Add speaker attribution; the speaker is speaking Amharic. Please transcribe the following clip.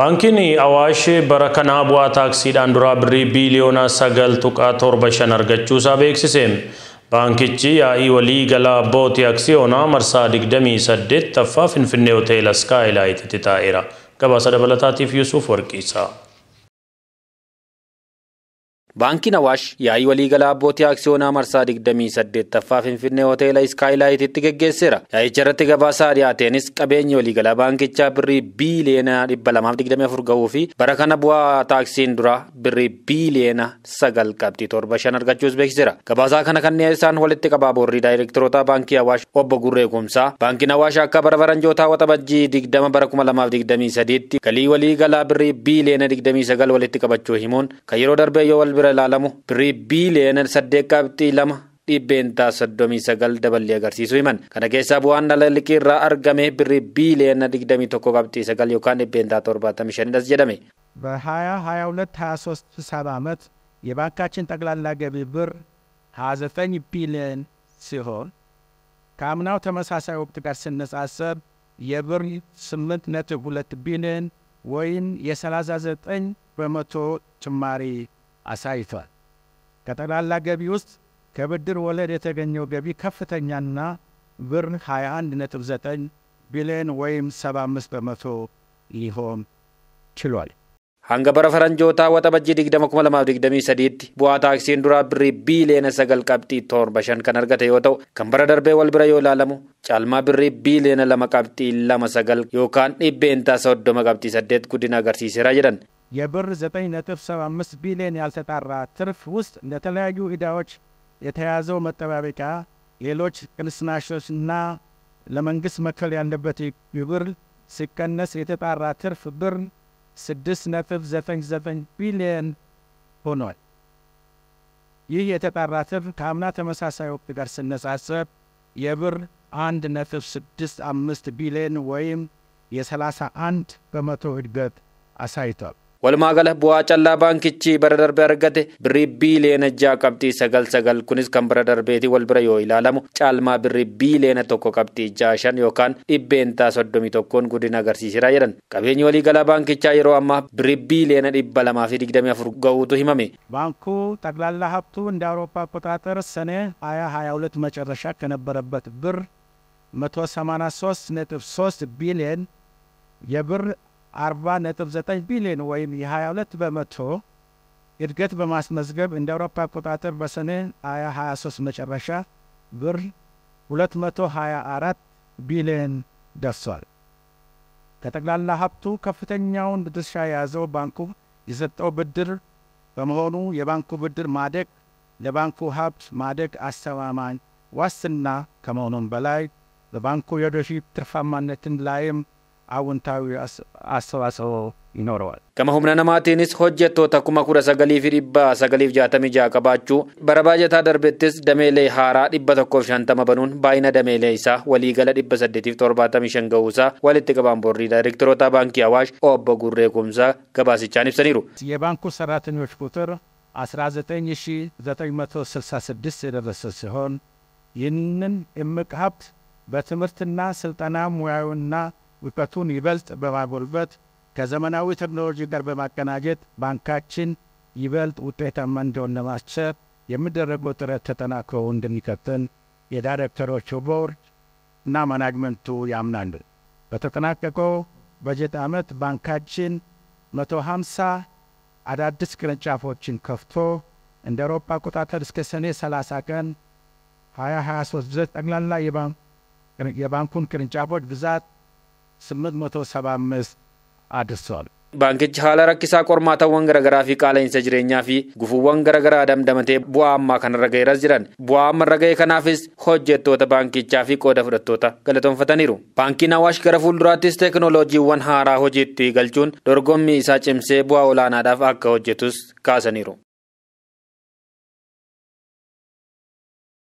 Speaker 1: Baankiin Awaash bara kanaa bu'aa taaksiidhaan duraa birrii biiliyoona sagal tuqaa torba shan argachuusaa beeksise. Baankichi yaa'ii walii galaa abbootii aksiyoonaa marsaa 28ffaa Finfinnee Hoteela Skaayilaayititti taa'eera. Gabaasa dabalataatiif Yusuuf Warqiisaa. Baankiin Awaash yaa'ii waliigalaa abbootii aksiyoonaa marsaa 28ffaa Finfinnee hoteela Iskaayilaayitti geggeesseera. Yaa'icha irratti gabaasaa dhiyaateenis qabeenyi waliigalaa baankichaa birrii biiliyoona 224 ga'uu fi bara kana bu'aa taaksiin dura birrii biiliyoona 9 qabxii argachuus Gabaasaa kana kanneen isaan walitti qaba boorrii daayireektiroota baankii Awaash obbo Gurree Kumsaa baankiin Awaash akka bara baranjootaa waxa bajjii 20 bara galii waliigalaa birrii walitti qabachuu himuun kan yeroo darbee bira ilaalamu birrii biiliyooneri saddeet qabxii lama. dhibbeen taasifamii sagal daballee agarsiisuu himan kana keessaa bu'aan dhala liqii irraa argame birri biiliyoona digdamii tokko qabxii sagal yookaan dhibbeen taa torbaatamii shanidas jedhame.
Speaker 2: በሀያ ሀያ ሁለት ሀያ ሶስት ሰብ ዓመት የባንካችን ጠቅላላ ገቢ ብር ሀያ ዘጠኝ ቢሊዮን ሲሆን ከአምናው ተመሳሳይ ወቅት garsin ስነጻጸር የብር simmint ነጥብ bulat ቢሊዮን ወይም የሰላሳ ዘጠኝ በመቶ ጭማሪ አሳይቷል። ከጠቅላላ ገቢ ውስጥ ከብድር ወለድ የተገኘው ገቢ ከፍተኛና ብር 21.9 ቢሊዮን ወይም 75 በመቶ ሊሆን ችሏል።
Speaker 1: hanga bara faranjoota waxa bajjii 2023tti bu'aa taaksiin duraa birrii biiliyeena 9 qabxii 75 kan argate yoo ta'u kan bara darbee wal bira yoo ilaalamu caalmaa birrii biiliyeena 2 qabxii 29 yookaan dhibbeentaa 30 qabxii 8 guddina agarsiiseera jedhan
Speaker 2: የብር 9.75 ቢሊዮን ያልተጣራ ትርፍ ውስጥ ለተለያዩ ዕዳዎች የተያዘው መጠባበቂያ፣ ሌሎች ቅንስናሾችና ለመንግሥት መክፈል ያለበት ግብር ሲቀነስ የተጣራ ትርፍ ብር 6.99 ቢሊዮን ሆኗል። ይህ የተጣራ ትርፍ ከአምና ተመሳሳይ ወቅት ጋር ሲነጻጸር የብር 1.65 ቢሊዮን ወይም የ31 በመቶ እድገት አሳይቷል።
Speaker 1: walumaa gala bu'aa callaa baankichi bara darbe argate birrii biiliyoona ja'a qabxii sagal sagal kunis kan bara darbeetii wal bira yoo ilaalamu caalmaa birrii biiliyoona tokko qabxii ja'a shan yookaan dhibbeentaa soddomii tokkoon guddina agarsiisira jedhan qabeenyi walii galaa baankichaa yeroo ammaa birrii biiliyoona dhibba lamaa fi digdamii afur ga'uutu himame.
Speaker 2: taklaallaa inda awurooppaa ባንኩ ጠቅላላ ሀብቱ እንደ አውሮፓ አቆጣጠር bir matoo samaanaa soos ብር soos ቢሊየን የብር ዘጠኝ ቢሊዮን ወይም የሀያ ሁለት በመቶ እድገት በማስመዝገብ እንደ አውሮፓ አቆጣጠር በሰኔ ሶስት መጨረሻ ብር አራት ቢሊዮን ደርሷል። ከጠቅላላ ሀብቱ ከፍተኛውን ድርሻ የያዘው ባንኩ የሰጠው ብድር በመሆኑ የባንኩ ብድር ማደግ ለባንኩ ሀብት ማደግ አስተማማኝ ዋስትና ከመሆኑም በላይ በባንኩ የወደፊት ትርፋማነትን ላይም አውንታዊ አስተዋጽኦ ይኖረዋል።
Speaker 1: ከመሁምነ ነማቲንስ ሆጀቶተ ኩመ ኩረ ሰገሊፍ ዲባ ሰገሊፍ ጃተሚ ጃ ቀባቹ በረባጀታ ደርቤትስ ደሜሌ ሃራ ዲባ ተኮ ሻንተመ በኑን ባይነ ደሜሌ ሳ ወሊ ገለ ዲበ ሰዴቲፍ ቶርባተሚ ሸንገውሳ ወልት ገባን ቦሪ ዳይሬክተሮታ ባንኪ አዋሽ ኦበ ጉሬ ኩምሳ ገባሲቻን ይብሰኒሩ
Speaker 2: የባንኩ ሰራተኞች ቁጥር 19966 የደረሰ ሲሆን ይህንን እምቅ ሀብት በትምህርትና ስልጠና ሙያዊና እውቀቱን ይበልጥ በማጎልበት ከዘመናዊ ቴክኖሎጂ ጋር በማቀናጀት ባንካችን ይበልጥ ውጤታማ እንዲሆን ለማስቸር የሚደረገው ጥረት ተጠናክሮ እንደሚቀጥል የዳይሬክተሮቹ ቦርድ እና ማናጅመንቱ ያምናሉ። በተጠናቀቀው በጀት ዓመት ባንካችን 150 አዳዲስ ቅርንጫፎችን ከፍቶ እንደ አውሮፓ አቆጣጠር እስከ ሰኔ 30 ቀን 2023 ጠቅላላ የባንኩን ቅርንጫፎች ብዛት
Speaker 1: Baankichi haala rakkisaa qormaatawwan garaa fi qaala'insa jireenyaa fi gufuuwwan garaa damdamatee bu'aa ammaa irra ga'eeras jiran bu'aa irra ga'ee kanaafis hojjettoota baankichaa fi qooda fudhattoota galatoonfataniiru. Baankiin Awaash gara fuulduraattis teekinooloojiiwwan haaraa hojiitti galchuun dorgommii isaa cimsee bu'aa olaanaadhaaf akka hojjetus kaasaniiru.